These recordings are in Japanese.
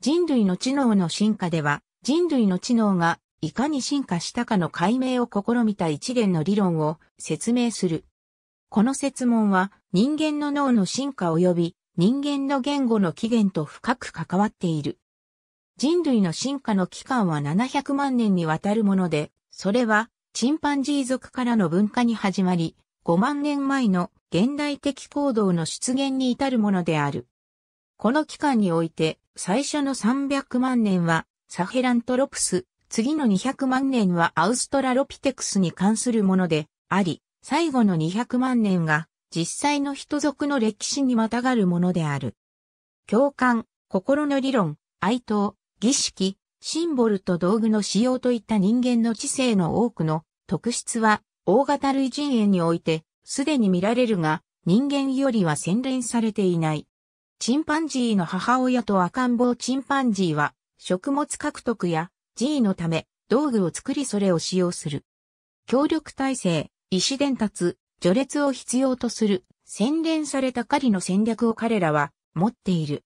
人類の知能の進化では、人類の知能がいかに進化したかの解明を試みた一連の理論を説明する。この説問は人間の脳の進化及び人間の言語の起源と深く関わっている。人類の進化の期間は700万年にわたるもので、それはチンパンジー族からの文化に始まり、5万年前の現代的行動の出現に至るものである。この期間において、最初の300万年はサヘラントロプス、次の200万年はアウストラロピテクスに関するものであり、最後の200万年が実際の人族の歴史にまたがるものである。共感、心の理論、哀悼、儀式、シンボルと道具の使用といった人間の知性の多くの特質は大型類人猿においてすでに見られるが人間よりは洗練されていない。チンパンジーの母親と赤ん坊チンパンジーは、食物獲得や G のため、道具を作りそれを使用する。協力体制、意思伝達、序列を必要とする、洗練された狩りの戦略を彼らは持っている。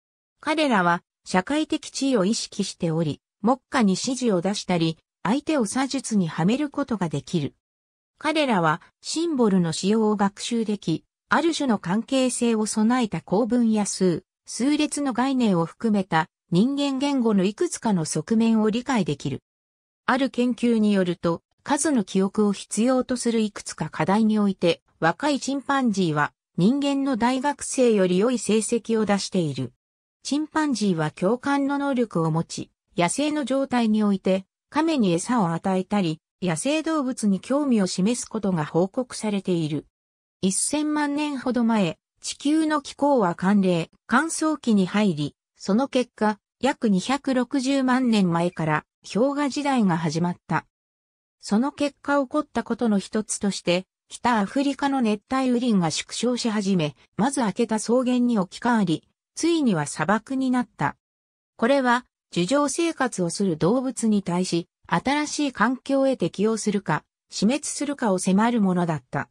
彼らは社会的地位を意識しており、目下に指示を出したり、相手を左術にはめることができる。彼らはシンボルの使用を学習でき、ある種の関係性を備えた構文や数、数列の概念を含めた人間言語のいくつかの側面を理解できる。ある研究によると、数の記憶を必要とするいくつか課題において、若いチンパンジーは人間の大学生より良い成績を出している。チンパンジーは共感の能力を持ち、野生の状態において、亀に餌を与えたり、野生動物に興味を示すことが報告されている。1000万年ほど前、地球の気候は寒冷、乾燥期に入り、その結果、約260万年前から氷河時代が始まった。その結果起こったことの一つとして、北アフリカの熱帯雨林が縮小し始め、まず開けた草原に置き換わり、ついには砂漠になった。これは、樹上生活をする動物に対し、新しい環境へ適応するか、死滅するかを迫るものだった。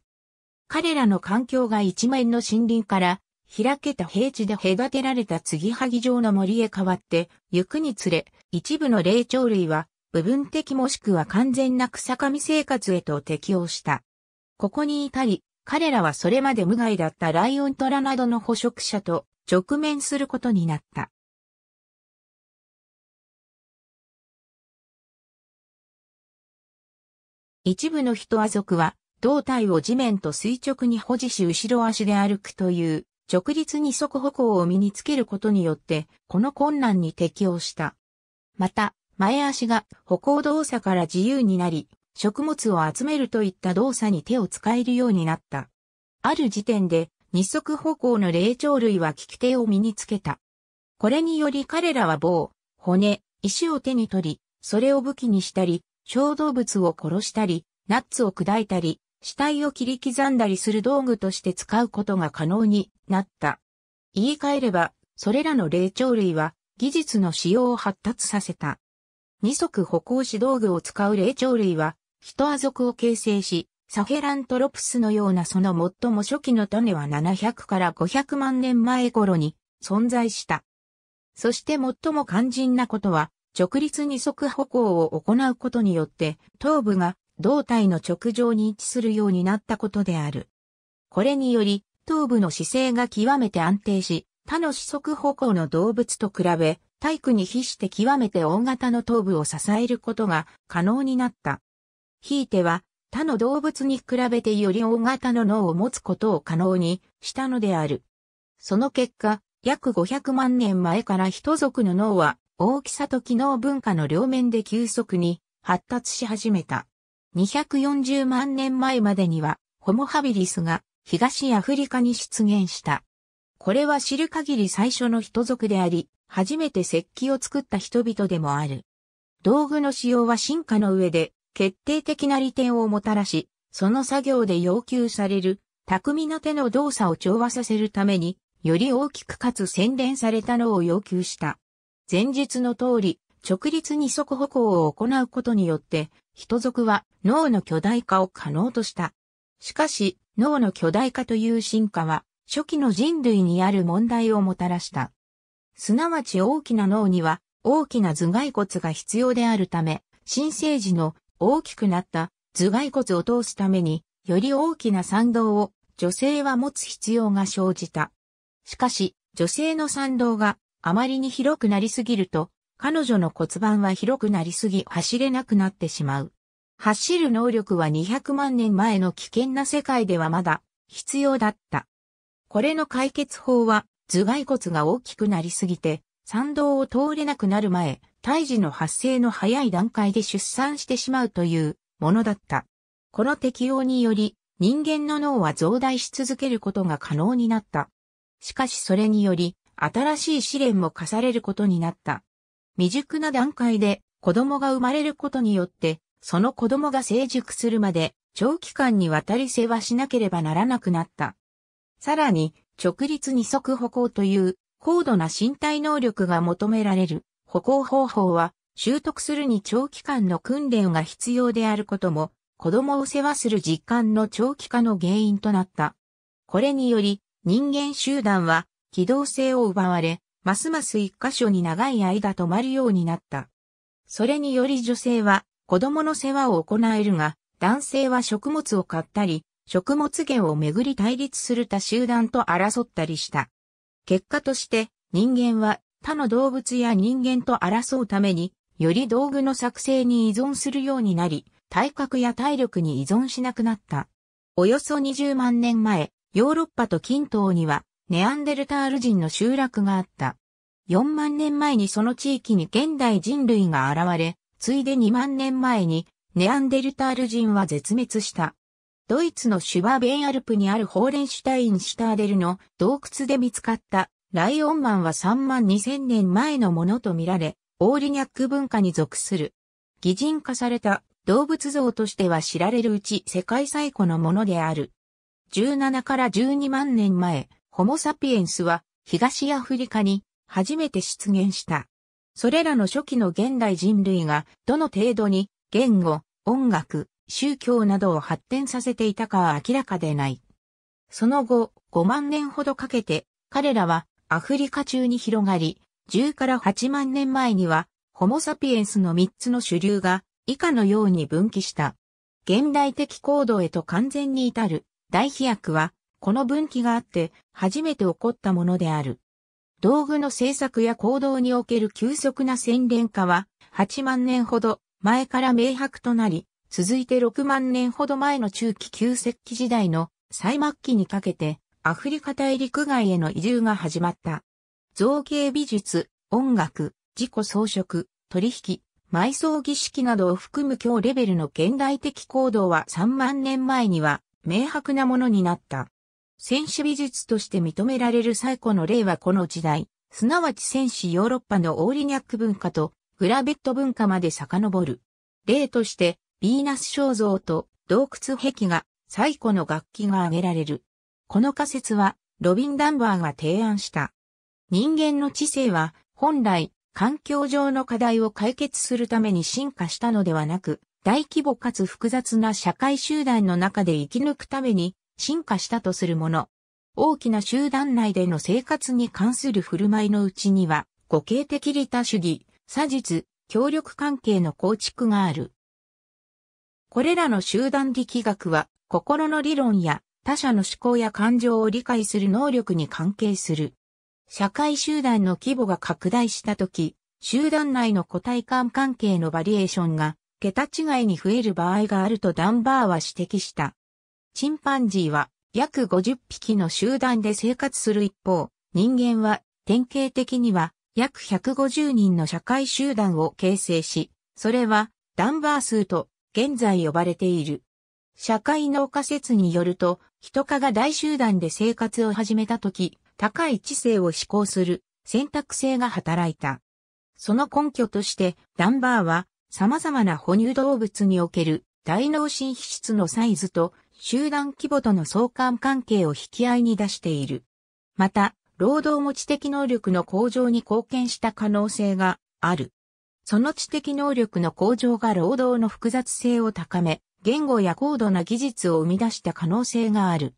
彼らの環境が一面の森林から開けた平地で隔てられた継ぎはぎ状の森へ変わって、行くにつれ、一部の霊長類は、部分的もしくは完全な草上生活へと適応した。ここに至り、彼らはそれまで無害だったライオントラなどの捕食者と直面することになった。一部の人ア族は胴体を地面と垂直に保持し後ろ足で歩くという直立二足歩行を身につけることによって、この困難に適応した。また、前足が歩行動作から自由になり、食物を集めるといった動作に手を使えるようになった。ある時点で、二足歩行の霊長類は利き手を身につけた。これにより彼らは棒、骨、石を手に取り、それを武器にしたり、小動物を殺したり、ナッツを砕いたり、死体を切り刻んだりする道具として使うことが可能になった。言い換えれば、それらの霊長類は技術の使用を発達させた。二足歩行指導具を使う霊長類は、トア族を形成し、サヘラントロプスのようなその最も初期の種は700から500万年前頃に存在した。そして最も肝心なことは、直立二足歩行を行うことによって、頭部が胴体の直上に位置するようになったことである。これにより、頭部の姿勢が極めて安定し、他の四足歩行の動物と比べ、体育に比して極めて大型の頭部を支えることが可能になった。ひいては、他の動物に比べてより大型の脳を持つことを可能にしたのである。その結果、約500万年前から人族の脳は大きさと機能文化の両面で急速に発達し始めた。240万年前までには、ホモハビリスが東アフリカに出現した。これは知る限り最初の人族であり、初めて石器を作った人々でもある。道具の使用は進化の上で決定的な利点をもたらし、その作業で要求される巧みな手の動作を調和させるために、より大きくかつ洗練されたのを要求した。前述の通り、直立二足歩行を行うことによって、人族は脳の巨大化を可能とした。しかし、脳の巨大化という進化は、初期の人類にある問題をもたらした。すなわち大きな脳には、大きな頭蓋骨が必要であるため、新生児の大きくなった頭蓋骨を通すために、より大きな賛同を女性は持つ必要が生じた。しかし、女性の賛同があまりに広くなりすぎると、彼女の骨盤は広くなりすぎ走れなくなってしまう。走る能力は200万年前の危険な世界ではまだ必要だった。これの解決法は頭蓋骨が大きくなりすぎて山道を通れなくなる前、胎児の発生の早い段階で出産してしまうというものだった。この適用により人間の脳は増大し続けることが可能になった。しかしそれにより新しい試練も課されることになった。未熟な段階で子供が生まれることによって、その子供が成熟するまで長期間にわたり世話しなければならなくなった。さらに、直立二足歩行という高度な身体能力が求められる歩行方法は習得するに長期間の訓練が必要であることも子供を世話する実感の長期化の原因となった。これにより人間集団は機動性を奪われますます一箇所に長い間泊まるようになった。それにより女性は子供の世話を行えるが、男性は食物を買ったり、食物源をめぐり対立する他集団と争ったりした。結果として人間は他の動物や人間と争うために、より道具の作成に依存するようになり、体格や体力に依存しなくなった。およそ20万年前、ヨーロッパと近東にはネアンデルタール人の集落があった。4万年前にその地域に現代人類が現れ、ついで2万年前にネアンデルタール人は絶滅した。ドイツのシュバーベンアルプにあるホーレンシュタイン・シュターデルの洞窟で見つかったライオンマンは3万2000年前のものとみられ、オーリニャック文化に属する。擬人化された動物像としては知られるうち世界最古のものである。17から12万年前、ホモ・サピエンスは東アフリカに初めて出現した。それらの初期の現代人類がどの程度に言語、音楽、宗教などを発展させていたかは明らかでない。その後、5万年ほどかけて、彼らはアフリカ中に広がり、10から8万年前には、ホモ・サピエンスの3つの主流が以下のように分岐した。現代的高度へと完全に至る大飛躍はこの分岐があって、初めて起こったものである。道具の製作や行動における急速な洗練化は、8万年ほど前から明白となり、続いて6万年ほど前の中期旧石器時代の最末期にかけて、アフリカ大陸外への移住が始まった。造形美術、音楽、自己装飾、取引、埋葬儀式などを含む強レベルの現代的行動は3万年前には明白なものになった。戦士美術として認められる最古の例はこの時代、すなわち戦士ヨーロッパのオーリニャック文化とグラベット文化まで遡る。例として、ヴィーナス肖像と洞窟壁画、最古の楽器が挙げられる。この仮説は、ロビン・ダンバーが提案した。人間の知性は、本来、環境上の課題を解決するために進化したのではなく、大規模かつ複雑な社会集団の中で生き抜くために進化したとするもの。大きな集団内での生活に関する振る舞いのうちには、互形的利他主義、差実、協力関係の構築がある。これらの集団力学は、心の理論や他者の思考や感情を理解する能力に関係する。社会集団の規模が拡大したとき、集団内の個体間関係のバリエーションが、桁違いに増える場合があるとダンバーは指摘した。チンパンジーは約50匹の集団で生活する一方、人間は典型的には約150人の社会集団を形成し、それはダンバー数と現在呼ばれている。社会農家説によると、人科が大集団で生活を始めた時、高い知性を志向する選択性が働いた。その根拠として、ダンバーは様々な哺乳動物における大脳新皮質のサイズと集団規模との相関関係を引き合いに出している。また、労働も知的能力の向上に貢献した可能性がある。その知的能力の向上が労働の複雑性を高め、言語や高度な技術を生み出した可能性がある。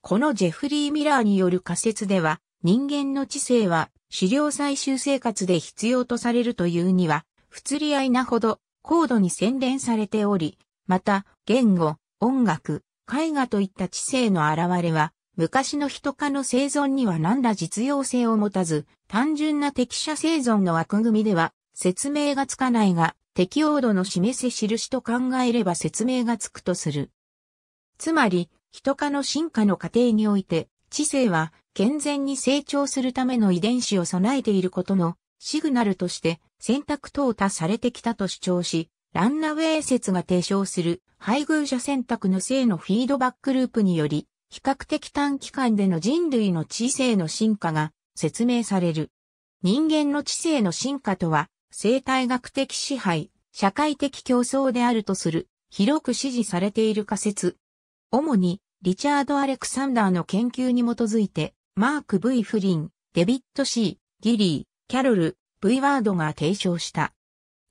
このジェフリー・ミラーによる仮説では、人間の知性は資料採集生活で必要とされるというには、不釣り合いなほど高度に洗練されており、また、言語、音楽、絵画といった知性の現れは、昔の人科の生存には何ら実用性を持たず、単純な適者生存の枠組みでは説明がつかないが、適応度の示せ印と考えれば説明がつくとする。つまり、人科の進化の過程において、知性は健全に成長するための遺伝子を備えていることのシグナルとして選択淘汰されてきたと主張し、ランナウェイ説が提唱する配偶者選択の性のフィードバックループにより、比較的短期間での人類の知性の進化が説明される。人間の知性の進化とは、生態学的支配、社会的競争であるとする、広く支持されている仮説。主に、リチャード・アレクサンダーの研究に基づいて、マーク・ V・ フリン、デビッド・ C、ギリー、キャロル、V・ ワードが提唱した。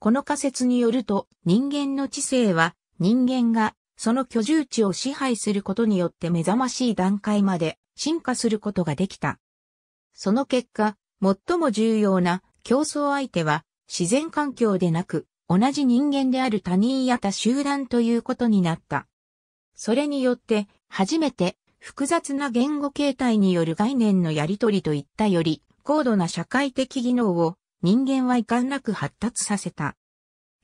この仮説によると、人間の知性は、人間がその居住地を支配することによって目覚ましい段階まで進化することができた。その結果、最も重要な競争相手は自然環境でなく同じ人間である他人や他集団ということになった。それによって初めて複雑な言語形態による概念のやり取りといったより高度な社会的技能を人間は遺憾なく発達させた。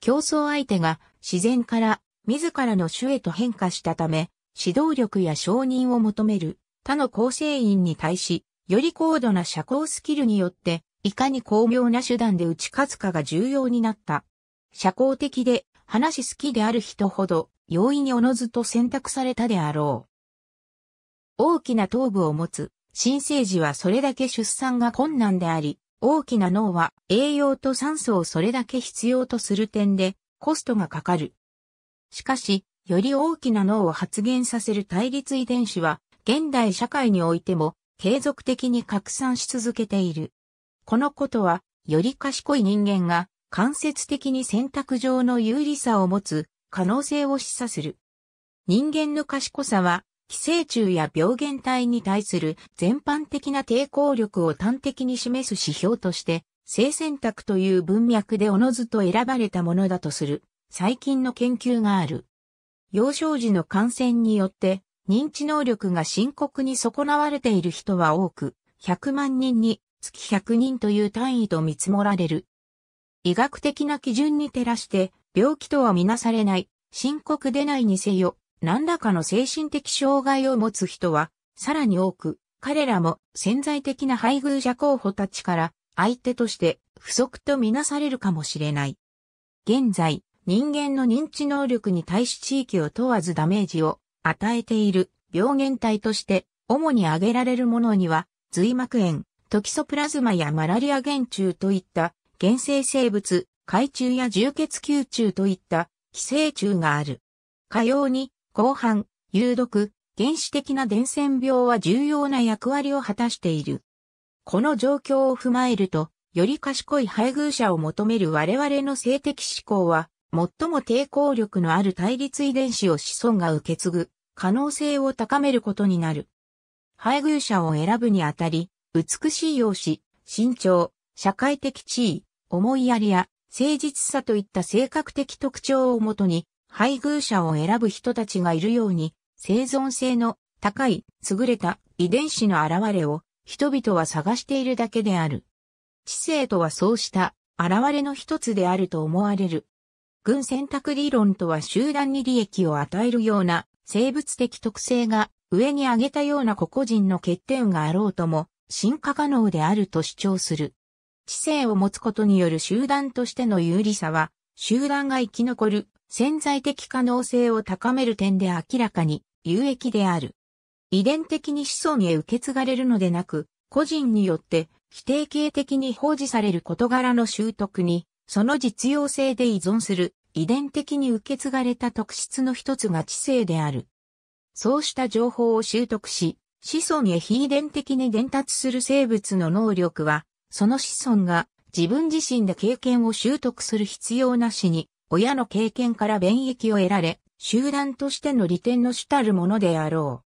競争相手が自然から自らの種へと変化したため、指導力や承認を求める他の構成員に対し、より高度な社交スキルによって、いかに巧妙な手段で打ち勝つかが重要になった。社交的で話好きである人ほど、容易におのずと選択されたであろう。大きな頭部を持つ、新生児はそれだけ出産が困難であり、大きな脳は栄養と酸素をそれだけ必要とする点で、コストがかかる。しかし、より大きな脳を発現させる対立遺伝子は、現代社会においても継続的に拡散し続けている。このことは、より賢い人間が間接的に選択上の有利さを持つ可能性を示唆する。人間の賢さは、寄生虫や病原体に対する全般的な抵抗力を端的に示す指標として、性選択という文脈でおのずと選ばれたものだとする。最近の研究がある。幼少時の感染によって認知能力が深刻に損なわれている人は多く、100万人に月100人という単位と見積もられる。医学的な基準に照らして病気とはみなされない深刻でないにせよ何らかの精神的障害を持つ人はさらに多く、彼らも潜在的な配偶者候補たちから相手として不足とみなされるかもしれない。現在、人間の認知能力に対し地域を問わずダメージを与えている病原体として主に挙げられるものには髄膜炎、トキソプラズマやマラリア原虫といった原生生物、海中や重血球虫といった寄生虫がある。かように、後半、有毒、原始的な伝染病は重要な役割を果たしている。この状況を踏まえると、より賢い配偶者を求める我々の性的思考は、最も抵抗力のある対立遺伝子を子孫が受け継ぐ可能性を高めることになる。配偶者を選ぶにあたり、美しい容姿、身長、社会的地位、思いやりや誠実さといった性格的特徴をもとに配偶者を選ぶ人たちがいるように生存性の高い優れた遺伝子の現れを人々は探しているだけである。知性とはそうした現れの一つであると思われる。群選択理論とは集団に利益を与えるような生物的特性が上に挙げたような個々人の欠点があろうとも進化可能であると主張する。知性を持つことによる集団としての有利さは集団が生き残る潜在的可能性を高める点で明らかに有益である。遺伝的に子孫へ受け継がれるのでなく、個人によって否定形的に保持される事柄の習得にその実用性で依存する遺伝的に受け継がれた特質の一つが知性である。そうした情報を習得し、子孫へ非遺伝的に伝達する生物の能力は、その子孫が自分自身で経験を習得する必要なしに、親の経験から便益を得られ、集団としての利点の主たるものであろう。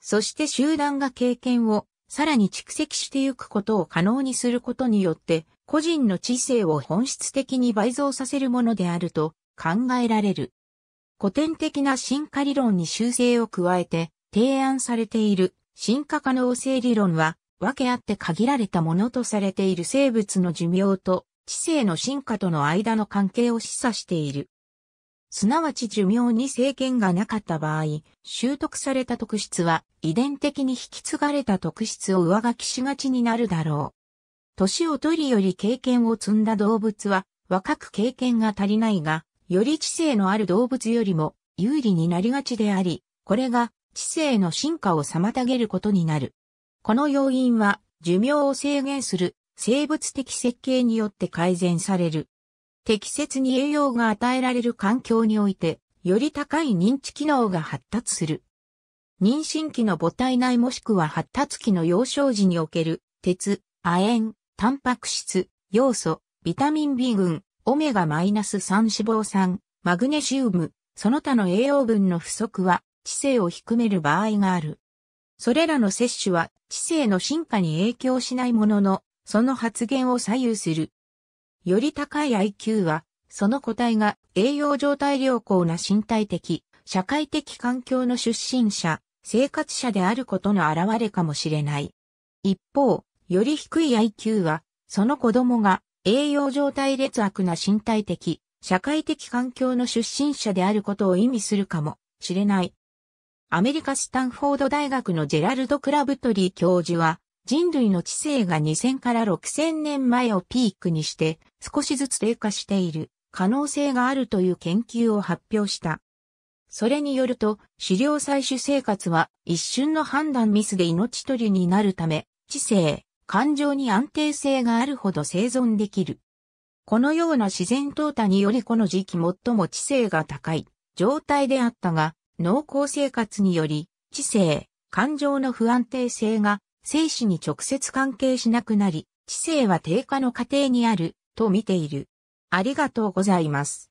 そして集団が経験をさらに蓄積してゆくことを可能にすることによって、個人の知性を本質的に倍増させるものであると考えられる。古典的な進化理論に修正を加えて提案されている進化可能性理論は、分けあって限られたものとされている生物の寿命と知性の進化との間の関係を示唆している。すなわち寿命に制限がなかった場合、習得された特質は遺伝的に引き継がれた特質を上書きしがちになるだろう。年を取りより経験を積んだ動物は、若く経験が足りないが、より知性のある動物よりも有利になりがちであり、これが知性の進化を妨げることになる。この要因は寿命を制限する生物的設計によって改善される。適切に栄養が与えられる環境において、より高い認知機能が発達する。妊娠期の母体内もしくは発達期の幼少時における鉄、亜鉛、タンパク質、要素、ビタミン B 群、オメガ -3 脂肪酸、マグネシウム、その他の栄養分の不足は、知性を低める場合がある。それらの摂取は、知性の進化に影響しないものの、その発現を左右する。より高い IQ は、その個体が栄養状態良好な身体的、社会的環境の出身者、生活者であることの表れかもしれない。一方、より低い IQ は、その子供が栄養状態劣悪な身体的、社会的環境の出身者であることを意味するかもしれない。アメリカスタンフォード大学のジェラルド・クラブトリー教授は、人類の知性が2000から6000年前をピークにして少しずつ低下している可能性があるという研究を発表した。それによると、狩猟採取生活は一瞬の判断ミスで命取りになるため、知性、感情に安定性があるほど生存できる。このような自然淘汰によりこの時期最も知性が高い状態であったが、濃厚生活により知性、感情の不安定性が生死に直接関係しなくなり、知性は低下の過程にあると見ている。ありがとうございます。